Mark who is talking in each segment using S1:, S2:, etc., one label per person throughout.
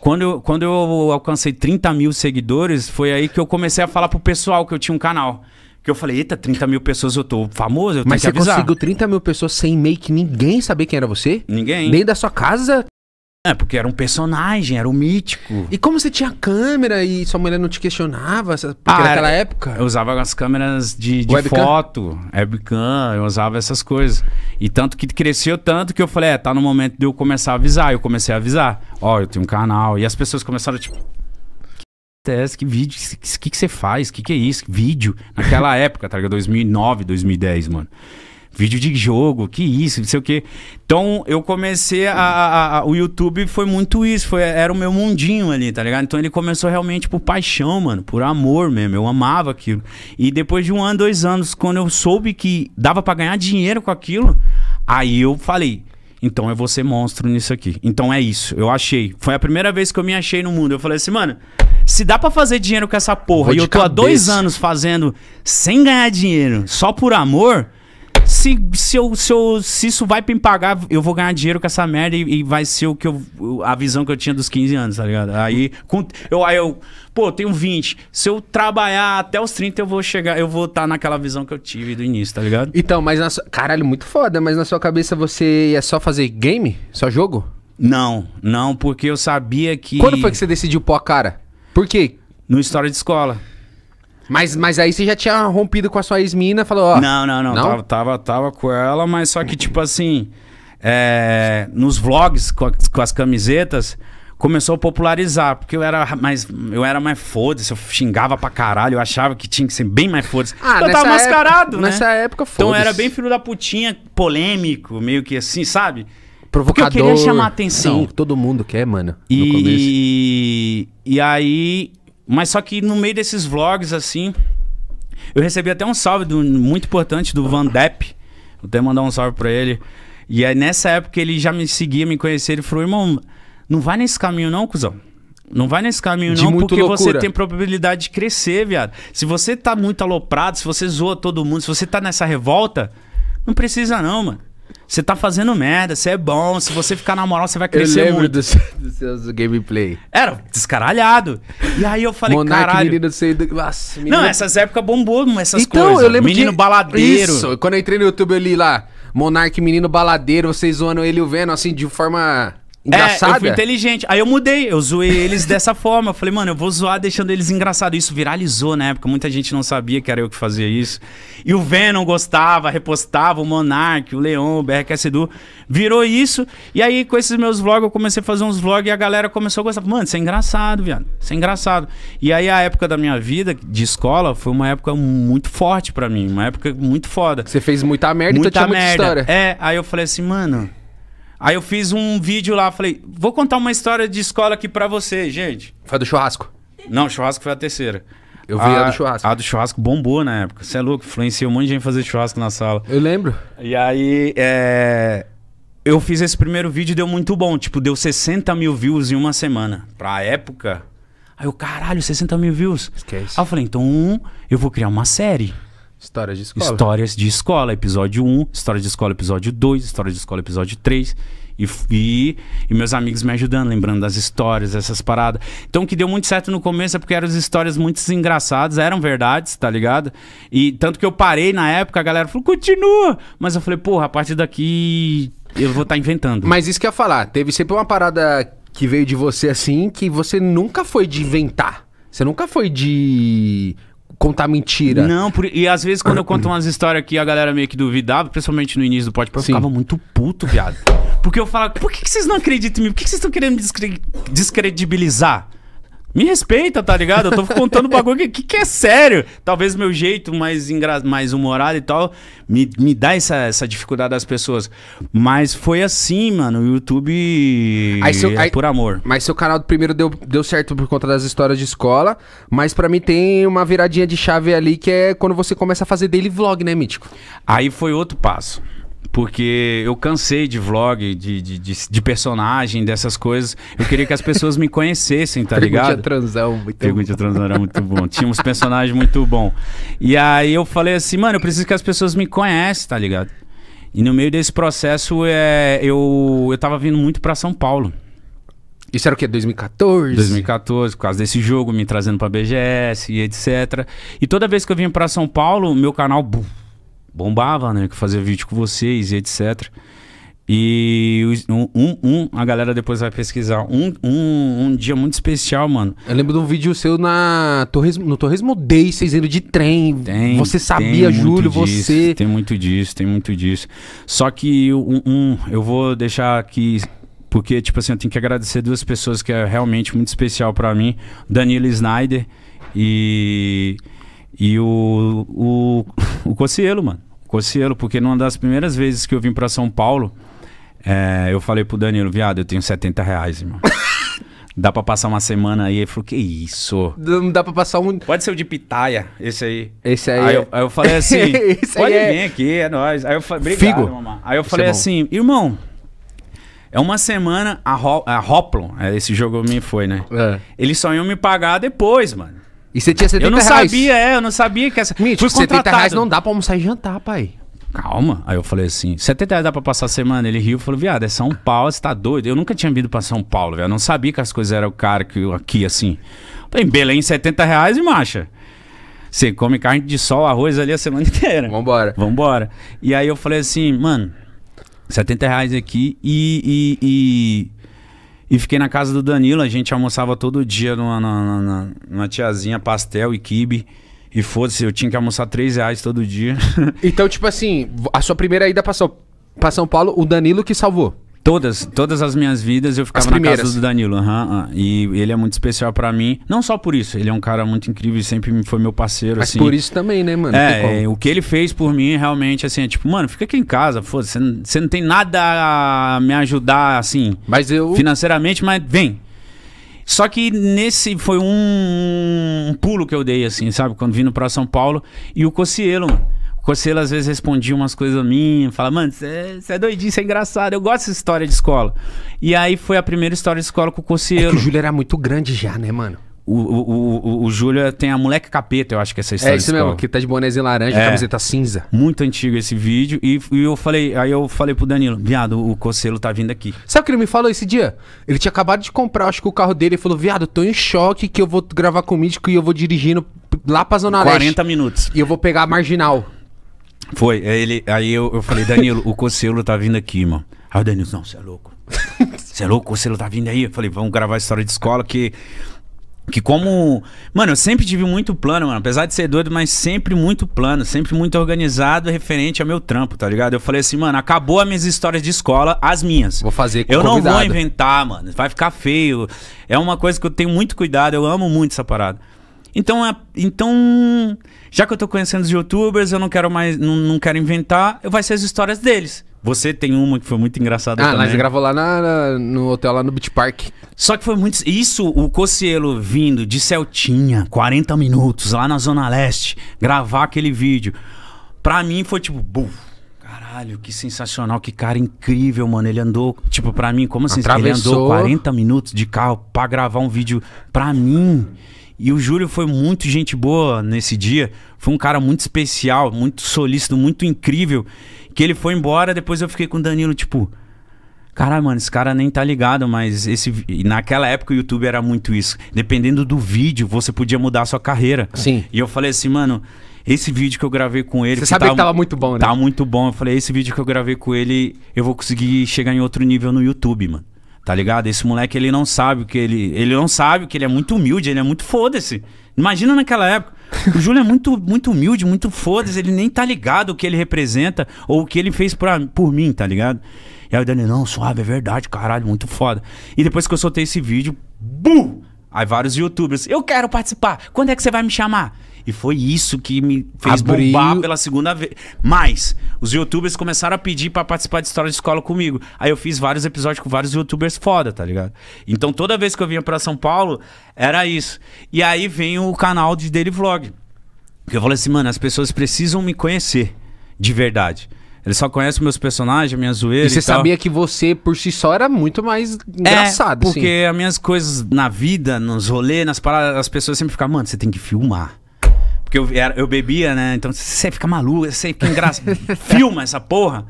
S1: Quando eu, quando eu alcancei 30 mil seguidores, foi aí que eu comecei a falar pro pessoal que eu tinha um canal. Que eu falei, eita, 30 mil pessoas, eu tô famoso, eu Mas avisar. você conseguiu
S2: 30 mil pessoas sem meio que ninguém saber quem era você? Ninguém. Nem
S1: da sua casa? É,
S2: porque era um personagem, era um mítico. E como você tinha câmera e sua mulher não te questionava? Porque ah, naquela era...
S1: época? Eu usava as câmeras de, de webcam? foto, webcam, eu usava essas coisas. E tanto que cresceu tanto que eu falei, é, tá no momento de eu começar a avisar. Eu comecei a avisar. Ó, oh, eu tenho um canal. E as pessoas começaram, tipo, acontece? É que vídeo? O que, que, que, você faz? O que, que é isso? Vídeo? Naquela época, tá ligado? 2009, 2010, mano vídeo de jogo, que isso, não sei o quê. Então eu comecei a, a, a, O YouTube foi muito isso, foi, era o meu mundinho ali, tá ligado? Então ele começou realmente por paixão, mano, por amor mesmo. Eu amava aquilo. E depois de um ano, dois anos, quando eu soube que dava para ganhar dinheiro com aquilo, aí eu falei. Então eu vou ser monstro nisso aqui. Então é isso. Eu achei. Foi a primeira vez que eu me achei no mundo. Eu falei assim, mano, se dá para fazer dinheiro com essa porra vou e eu tô cabeça. há dois anos fazendo sem ganhar dinheiro, só por amor, se, se, eu, se, eu, se isso vai me pagar, eu vou ganhar dinheiro com essa merda e, e, vai ser o que eu. A visão que eu tinha dos 15 anos, tá ligado? Aí, com, eu, aí eu. Pô, eu tenho 20. Se eu trabalhar até os 30, eu vou chegar. Eu vou estar tá naquela visão que eu tive do início, tá ligado? Então, mas na sua.
S2: Caralho, muito foda, mas na sua cabeça você é só fazer game? Só jogo? Não, não,
S1: porque eu sabia que. Quando foi que você decidiu pôr a cara? Por quê? No história de escola.
S2: Mas, mas aí você já tinha rompido com a sua ex-mina, falou, ó...
S1: Não, não, não. não? Tava, tava, tava com ela, mas só que, tipo assim... É, nos vlogs com, a, com, as camisetas começou a popularizar, porque eu era mais eu era mais foda, eu xingava pra caralho, eu achava que tinha que ser bem mais foda. Ah, eu tava mascarado, época, né? Nessa época foda. Então era bem filho da putinha, polêmico, meio que assim, sabe? Provocador. Porque eu queria chamar a atenção. Sim,
S2: todo mundo quer, mano.
S1: E e aí mas só que no meio desses vlogs, assim, eu recebi até um salve do, muito importante do Van Depp. Vou até mandar um salve pra ele. E aí, nessa época, ele já me seguia, me conhecia. Ele falou: irmão, não vai nesse caminho, não, cuzão. Não vai nesse caminho, de não, porque loucura. você tem probabilidade de crescer, viado. Se você tá muito aloprado, se você zoa todo mundo, se você tá nessa revolta, não precisa, não, mano. Você tá fazendo merda, você é bom, se você ficar na moral, você vai crescer eu lembro muito.
S2: Dos, dos seus gameplay. Era descaralhado.
S1: E aí eu falei, Monarque, caralho.
S2: Menino, sei é do...
S1: Nossa, menino... Não, essas épocas bombou essas então, coisas. Eu lembro menino baladeiro. Isso,
S2: quando eu entrei no YouTube, eu li lá. Monarque, menino baladeiro, vocês zoando ele e o Venom, assim, de forma Engraçada? É, eu fui
S1: inteligente. Aí eu mudei, eu zoei eles dessa forma. Eu falei, mano, eu vou zoar deixando eles engraçados. Isso viralizou na época, muita gente não sabia que era eu que fazia isso. E o Venom gostava, repostava, o Monark, o Leon, o BRKS Edu. Virou isso. E aí, com esses meus vlogs, eu comecei a fazer uns vlogs e a galera começou a gostar. Mano, isso é engraçado, viado. Isso é engraçado. E aí, a época da minha vida, de escola, foi uma época muito forte para mim. Uma época muito foda. Você fez muita merda então muita e tô merda. história. É, aí eu falei assim, mano... Aí eu fiz um vídeo lá, falei, vou contar uma história de escola aqui pra você, gente. Foi a do churrasco? Não, churrasco foi a terceira. Eu vi a, a, do churrasco. A do churrasco bombou na época. Você é louco, influenciou um monte de gente fazer churrasco na sala. Eu lembro. E aí, é... eu fiz esse primeiro vídeo deu muito bom. Tipo, deu 60 mil views em uma semana. Pra época. Aí eu, caralho, 60 mil views. Esquece. Aí eu falei, então, um, eu vou criar uma série. Histórias de escola. Histórias de escola, episódio 1, história de escola, episódio 2, história de escola, episódio 3. E, e, e, meus amigos me ajudando, lembrando das histórias, essas paradas. Então, o que deu muito certo no começo é porque eram histórias muito engraçadas, eram verdades, tá ligado? E tanto que eu parei na época, a galera falou, continua! Mas eu falei, porra, a partir daqui eu vou estar tá inventando. Mas
S2: isso que eu ia falar, teve sempre uma parada que veio de você assim, que você nunca foi de inventar. Você nunca foi de
S1: contar mentira. Não, por... e às vezes quando eu conto umas histórias que a galera meio que duvidava, principalmente no início do podcast, eu ficava muito puto, viado. Porque eu falava, por que, que vocês não acreditam em mim? Por que, que vocês estão querendo me descre... descredibilizar? Me respeita, tá ligado? Eu tô contando bagulho que, que, é sério. Talvez meu jeito mais, engra... mais humorado e tal me, me dá essa, essa dificuldade das pessoas. Mas foi assim, mano. O YouTube aí seu, é aí, por
S2: amor. Mas seu canal do primeiro deu, deu certo por conta das histórias de escola. Mas para mim tem uma viradinha de chave ali que é quando você começa a fazer daily vlog, né, Mítico?
S1: Aí foi outro passo porque eu cansei de vlog, de, de, de, de personagem, dessas coisas. Eu queria que as pessoas me conhecessem, tá ligado? Pergunte a transão, muito Pergunte bom. a transão era muito bom. Tinha uns personagens muito bom. E aí eu falei assim, mano, eu preciso que as pessoas me conhecem, tá ligado? E no meio desse processo, é, eu, eu tava vindo muito para São Paulo. Isso era o quê? 2014? 2014, por causa desse jogo, me trazendo pra BGS e etc. E toda vez que eu vinha para São Paulo, meu canal buf, bombava, né? Que fazia vídeo com vocês e etc. E um, um, um, a galera depois vai pesquisar. Um, um, um dia muito especial, mano. Eu lembro de um vídeo seu na Torres, no Torresmo
S2: Day, vocês indo de trem. Tem, você sabia, tem Júlio, disso, você.
S1: Tem muito disso, tem muito disso. Só que um, um, eu vou deixar aqui. Porque, tipo assim, eu tenho que agradecer duas pessoas que é realmente muito especial para mim: Danilo Snyder e e o, o, o Cocielo, mano. O Cocielo, porque numa das primeiras vezes que eu vim para São Paulo, é, eu falei pro Danilo, viado, eu tenho 70 reais, irmão. Dá pra passar uma semana aí? Ele falou, que isso? Não dá pra passar um. Pode ser o de pitaia, esse aí. Esse aí. Aí, eu, é- aí eu, falei assim: pode é... vir aqui, é nóis. Aí eu falei, obrigado, Figo. Aí eu falei é assim, irmão, é uma semana, a, Ro, a Hoplon, é, esse jogo me foi, né? É. Eles só iam me pagar depois, mano. E você tinha 70 reais. Eu não reais. sabia, é, eu não sabia que essa. Mitch, 70 reais não dá pra almoçar e jantar, pai. Calma. Aí eu falei assim: 70 reais dá pra passar a semana? Ele riu e falou: viado, é São Paulo, você tá doido? Eu nunca tinha vindo pra São Paulo, velho. Eu não sabia que as coisas eram caras que eu, aqui, assim. Falei, em Belém, 70 reais e marcha. Você come carne de sol, arroz ali a semana inteira. Vambora. Vambora. E aí eu falei assim, mano, 70 reais aqui e, e, e e fiquei na casa do Danilo, a gente almoçava todo dia numa, numa, numa tiazinha pastel e kibe. E foda-se, eu tinha que almoçar 3 reais todo dia. então, tipo assim, a sua primeira ida pra São, pra São Paulo, o Danilo que salvou. Todas, todas as minhas vidas eu ficava na casa do Danilo. Uhum, uhum. E ele é muito especial para mim. Não só por isso, ele é um cara muito incrível e sempre foi meu parceiro. Mas assim. por isso
S2: também, né, mano? É, é, o
S1: que ele fez por mim realmente, assim, é tipo, mano, fica aqui em casa, você não, você não tem nada a me ajudar, assim, mas eu... financeiramente, mas vem. Só que nesse foi um, um pulo que eu dei, assim, sabe? Quando vindo para São Paulo e o Cocielo, mano. Cosselo às vezes respondia umas coisas a mim, falava, mano, você é, é doidinho, você é engraçado, eu gosto dessa história de escola. E aí foi a primeira história de escola com o Cosselo. É que o Júlio era muito grande já, né, mano? O, o, o, o Júlio tem a moleque capeta, eu acho que é essa história. É isso mesmo, que tá de bonézinho laranja, é. camiseta cinza. Muito antigo esse vídeo. E, e, eu falei, aí eu falei pro Danilo, viado, o Cocelo tá vindo aqui. Sabe o que ele me falou esse dia? Ele tinha acabado
S2: de comprar, acho que o carro dele, ele falou, viado, tô em choque que eu vou gravar com o mítico e eu vou dirigindo lá pra Zona 40 Leste. 40 minutos. E eu vou pegar a marginal.
S1: Foi, é ele, aí eu, eu falei, Danilo, o Cocelo tá vindo aqui, mano. Aí o Danilo, não, você é louco. Você é louco, o Cocelo tá vindo aí. Eu falei, vamos gravar a história de escola que. Que como. Mano, eu sempre tive muito plano, mano. Apesar de ser doido, mas sempre muito plano, sempre muito organizado referente ao meu trampo, tá ligado? Eu falei assim, mano, acabou as minhas histórias de escola, as minhas. Vou fazer com Eu convidado. não vou inventar, mano. Vai ficar feio. É uma coisa que eu tenho muito cuidado, eu amo muito essa parada. Então, é, então já que eu tô conhecendo os youtubers, eu não quero mais, não, não quero inventar, vai ser as histórias deles. Você tem uma que foi muito engraçada ah, também. Ah, nós gravou lá na, na, no hotel, lá no Beach Park. Só que foi muito... Isso, o Cocielo vindo de Celtinha, 40 minutos, lá na Zona Leste, gravar aquele vídeo. Pra mim foi tipo... Buf, caralho, que sensacional, que cara incrível, mano. Ele andou, tipo, pra mim, como assim? Atravessou. Ele andou 40 minutos de carro pra gravar um vídeo pra mim... E o Júlio foi muito gente boa nesse dia. Foi um cara muito especial, muito solícito, muito incrível. Que ele foi embora, depois eu fiquei com o Danilo, tipo. Caralho, mano, esse cara nem tá ligado, mas esse naquela época o YouTube era muito isso. Dependendo do vídeo, você podia mudar a sua carreira. Sim. E eu falei assim, mano, esse vídeo que eu gravei com ele. Você sabia tava, tá que tava muito bom, né? Tá muito bom. Eu falei, esse vídeo que eu gravei com ele, eu vou conseguir chegar em outro nível no YouTube, mano. Tá ligado? Esse moleque, ele não sabe o que ele. Ele não sabe que ele é muito humilde, ele é muito foda-se. Imagina naquela época. O Júlio é muito, muito humilde, muito foda-se, ele nem tá ligado o que ele representa ou o que ele fez pra, por mim, tá ligado? E aí o Dani, não, suave, é verdade, caralho, muito foda. E depois que eu soltei esse vídeo, BUM! Aí vários youtubers, eu quero participar, quando é que você vai me chamar? E foi isso que me fez Abriu. bombar pela segunda vez. Mas, os youtubers começaram a pedir para participar de história de escola comigo. Aí eu fiz vários episódios com vários youtubers foda, tá ligado? Então toda vez que eu vinha para São Paulo, era isso. E aí vem o canal de Daily Vlog. Que eu falei assim, mano, as pessoas precisam me conhecer de verdade. Ele só conhece meus personagens, minha zoeira. E você e sabia
S2: que você, por si só, era muito mais engraçado. É, assim. porque
S1: sim. as minhas coisas na vida, nos rolês, nas paradas, as pessoas sempre ficam, mano, você tem que filmar. Porque eu, eu bebia, né? Então você fica maluco, você fica engraçado. Filma essa porra.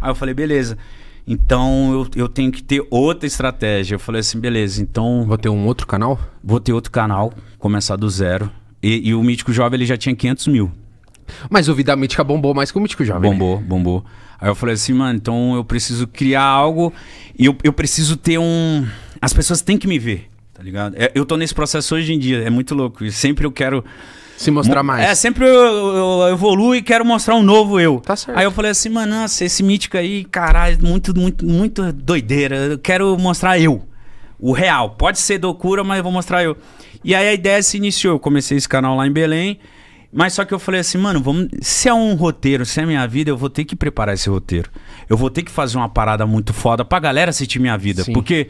S1: Aí eu falei, beleza. Então eu, eu tenho que ter outra estratégia. Eu falei assim, beleza, então. Vou ter um outro canal? Vou ter outro canal, começar do zero. E, e o Mítico Jovem ele já tinha 500 mil. Mas o Vida Mítica bombou mais que o Mítico Jovem. Né? Bombou, né? bombou. Aí eu falei assim, mano, então eu preciso criar algo e eu, eu preciso ter um. As pessoas têm que me ver, tá ligado? É, eu tô nesse processo hoje em dia, é muito louco. E sempre eu quero. Se mostrar mais. É, sempre eu, eu, evoluo e quero mostrar um novo eu. Tá certo. Aí eu falei assim, mano, nossa, esse mítico aí, caralho, muito, muito, muito doideira. Eu quero mostrar eu. O real. Pode ser loucura, mas eu vou mostrar eu. E aí a ideia se iniciou. Eu comecei esse canal lá em Belém. Mas só que eu falei assim, mano, vamos, se é um roteiro, se é minha vida, eu vou ter que preparar esse roteiro. Eu vou ter que fazer uma parada muito foda pra galera assistir minha vida. Sim. Porque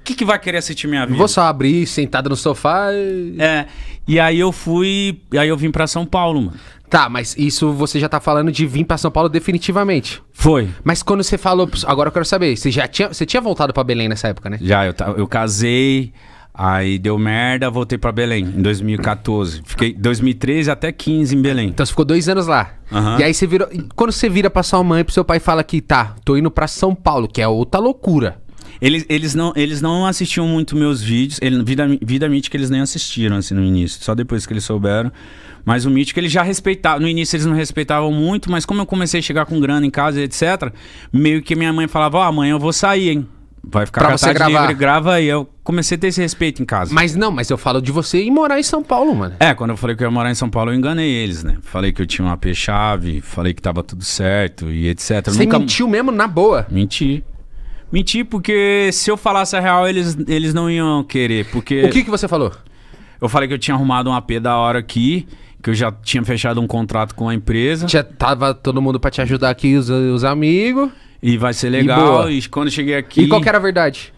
S1: o que, que vai querer assistir minha vida? Vou só abrir sentado no sofá. E... É. E aí eu fui. Aí eu
S2: vim pra São Paulo, mano. Tá, mas isso você já tá falando de vir pra São Paulo definitivamente. Foi. Mas quando você falou. Agora eu quero saber, você já tinha. Você tinha voltado pra Belém nessa época, né? Já, eu, eu
S1: casei. Aí deu merda, voltei para Belém em 2014. Fiquei 2013 até 15 em Belém. Então você ficou dois anos lá. Uhum. E aí
S2: você virou. Quando você vira pra sua mãe, pro seu pai fala
S1: que tá, tô indo para São Paulo, que é outra loucura. Eles, eles, não, eles não assistiam muito meus vídeos. Ele, vida, vida Mítica eles nem assistiram assim no início, só depois que eles souberam. Mas o Mítico eles já respeitavam. No início eles não respeitavam muito, mas como eu comecei a chegar com grana em casa, etc., meio que minha mãe falava: Ó, oh, amanhã eu vou sair, hein? vai ficar pra você gravar. Livre, grava aí. eu comecei a ter esse respeito em casa. Mas não, mas eu falo de você ir morar em São Paulo, mano. É, quando eu falei que eu ia morar em São Paulo, eu enganei eles, né? Falei que eu tinha uma P-chave, falei que tava tudo certo e etc. Você nunca... mentiu mesmo na boa? Menti. Menti porque se eu falasse a real, eles, eles não iam querer, porque... O que que você falou? Eu falei que eu tinha arrumado um AP da hora aqui, que eu já tinha fechado um contrato com a empresa. Tinha, tava todo mundo para te ajudar aqui, os, os amigos... E vai ser legal. E, e quando cheguei aqui. E qual era a verdade?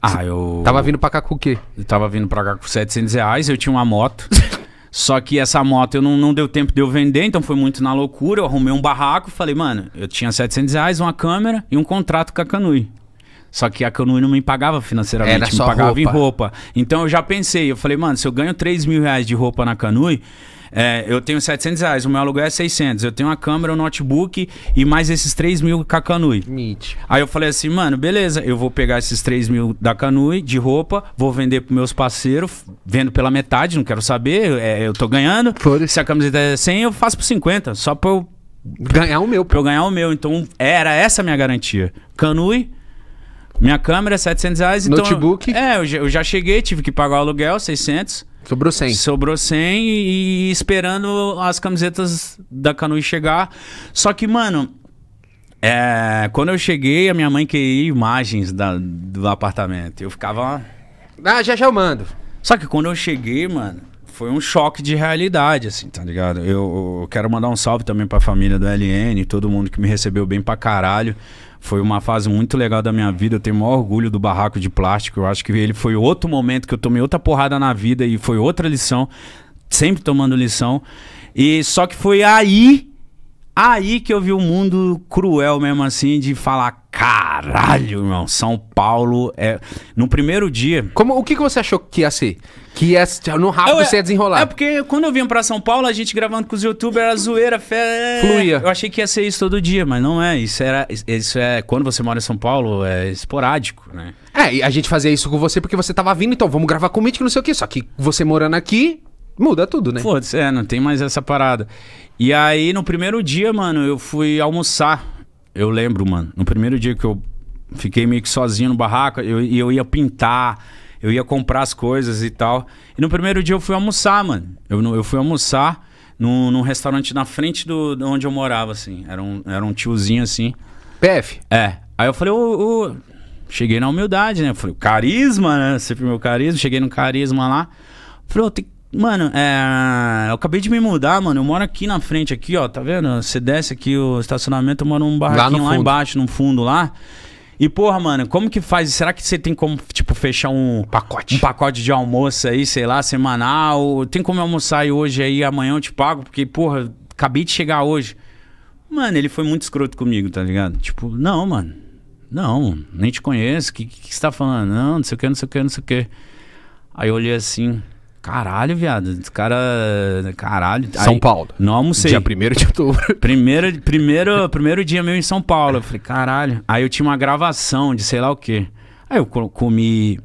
S1: Ah, eu. Tava vindo pra cá com o quê? Eu tava vindo pra cá com 700 reais, eu tinha uma moto. Só que essa moto eu não, não deu tempo de eu vender, então foi muito na loucura. Eu arrumei um barraco falei, mano, eu tinha 700 reais, uma câmera e um contrato com a Canui. Só que a Canui não me pagava financeiramente, Era me pagava roupa. em roupa. Então eu já pensei, eu falei, mano, se eu ganho 3 mil reais de roupa na Canui, é, eu tenho 700 reais, o meu aluguel é 600. Eu tenho uma câmera, um notebook e mais esses 3 mil com a Canui. Meet. Aí eu falei assim, mano, beleza, eu vou pegar esses 3 mil da Canui, de roupa, vou vender pros meus parceiros, vendo pela metade, não quero saber, é, eu tô ganhando. Fora. Se a camiseta é 100, eu faço por 50, só pra eu... Ganhar o meu. Pra eu ganhar o meu. Então, era essa a minha garantia. Canui... Minha câmera, 700 reais. Então notebook? Então, é, eu já, eu já cheguei, tive que pagar o aluguel, 600. Sobrou 100. Sobrou 100 e esperando as camisetas da Canoe chegar. Só que, mano, é, quando eu cheguei, a minha mãe queria imagens da, do apartamento. Eu ficava. Ah, já já eu mando. Só que quando eu cheguei, mano, foi um choque de realidade, assim, tá ligado? Eu, eu quero mandar um salve também pra família do LN, todo mundo que me recebeu bem pra caralho. Foi uma fase muito legal da minha vida. Eu tenho o maior orgulho do barraco de plástico. Eu acho que ele foi outro momento que eu tomei outra porrada na vida e foi outra lição. Sempre tomando lição. E só que foi aí Aí que eu vi o um mundo cruel mesmo assim, de falar, caralho, irmão, São Paulo é... No primeiro dia... Como, o que, que você achou que ia ser? Que ia, no rápido você ia desenrolar? É porque quando eu vim pra São Paulo, a gente gravando com os youtubers, era zoeira, fé... Fluía. Eu achei que ia ser isso todo dia, mas não é. Isso, era, isso é... Quando você mora em São Paulo, é esporádico, né? É, e a gente fazia isso com você porque você tava vindo, então vamos gravar com o Mítico, não sei o quê. Só que você morando aqui, Muda tudo, né? Foda-se, é, não tem mais essa parada. E aí, no primeiro dia, mano, eu fui almoçar. Eu lembro, mano. No primeiro dia que eu fiquei meio que sozinho no barraco, eu, eu ia pintar, eu ia comprar as coisas e tal. E no primeiro dia eu fui almoçar, mano. Eu, eu fui almoçar num, num restaurante na frente do, de onde eu morava, assim. Era um, era um tiozinho assim. PF? É. Aí eu falei, ô. Cheguei na humildade, né? Eu falei, carisma, né? Sempre meu carisma. Cheguei no carisma lá. Falei, ô, tem Mano, é... eu acabei de me mudar, mano. Eu moro aqui na frente, aqui, ó. Tá vendo? Você desce aqui o estacionamento, eu moro num barraquinho lá, lá embaixo, no fundo lá. E, porra, mano, como que faz? Será que você tem como, tipo, fechar um pacote, um pacote de almoço aí, sei lá, semanal? Tem como almoçar aí hoje aí, amanhã eu te pago? Porque, porra, acabei de chegar hoje. Mano, ele foi muito escroto comigo, tá ligado? Tipo, não, mano. Não, nem te conheço. O que, que, que você tá falando? Não, não sei o que, não sei o que, não sei o que. Aí eu olhei assim. Caralho, viado. Os caras. Caralho. São Aí, Paulo. Não almocei. Dia 1 de outubro. Primeiro, primeiro, primeiro dia meu em São Paulo. Eu falei, caralho. Aí eu tinha uma gravação de sei lá o quê. Aí eu comi.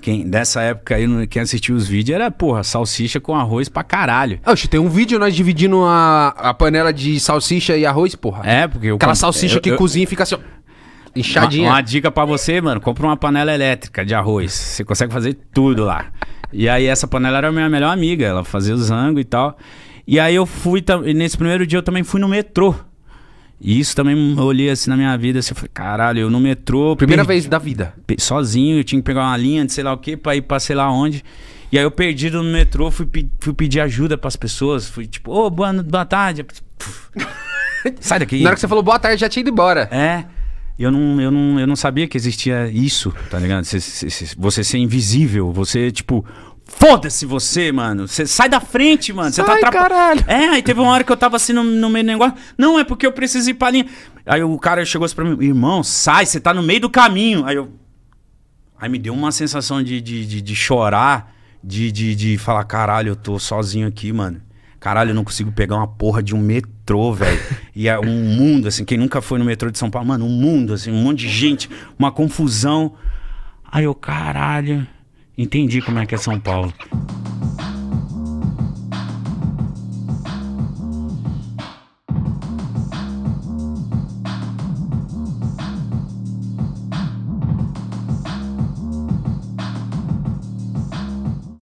S1: Quem, dessa época aí, quem assistiu os vídeos era, porra, salsicha com arroz pra caralho.
S2: Oxe, tem um vídeo nós dividindo a, a panela de salsicha e arroz, porra. É, porque eu. Aquela salsicha eu, que eu, cozinha e fica assim, ó,
S1: Inchadinha. Uma, uma dica pra você, mano: compra uma panela elétrica de arroz. Você consegue fazer tudo lá. E aí essa panela era a minha melhor amiga, ela fazia zango e tal. E aí eu fui, nesse primeiro dia eu também fui no metrô. E isso também eu olhei assim na minha vida, assim, eu falei, caralho, eu no metrô. Primeira perdi, vez da vida. Sozinho, eu tinha que pegar uma linha de sei lá o que pra ir pra sei lá onde. E aí eu perdido no metrô, fui, fui pedir ajuda pras pessoas. Fui tipo, ô, oh, boa, boa tarde. Sai daqui. Na hora que você falou boa tarde, já tinha ido embora. É eu não, eu, não, eu não sabia que existia isso, tá ligado? Você, você ser invisível, você, tipo, Foda-se você, mano. Você sai da frente, mano. Você tá atrapalhando. É, aí teve uma hora que eu tava assim no, no meio do negócio. Não, é porque eu preciso ir pra linha. Aí o cara chegou assim pra mim, irmão, sai, você tá no meio do caminho. Aí eu. Aí me deu uma sensação de, de, de, de chorar, de, de, de falar, caralho, eu tô sozinho aqui, mano. Caralho, eu não consigo pegar uma porra de um metrô, velho. E é um mundo, assim, quem nunca foi no metrô de São Paulo, mano, um mundo, assim, um monte de gente, uma confusão. Aí eu, caralho, entendi como é que é São Paulo.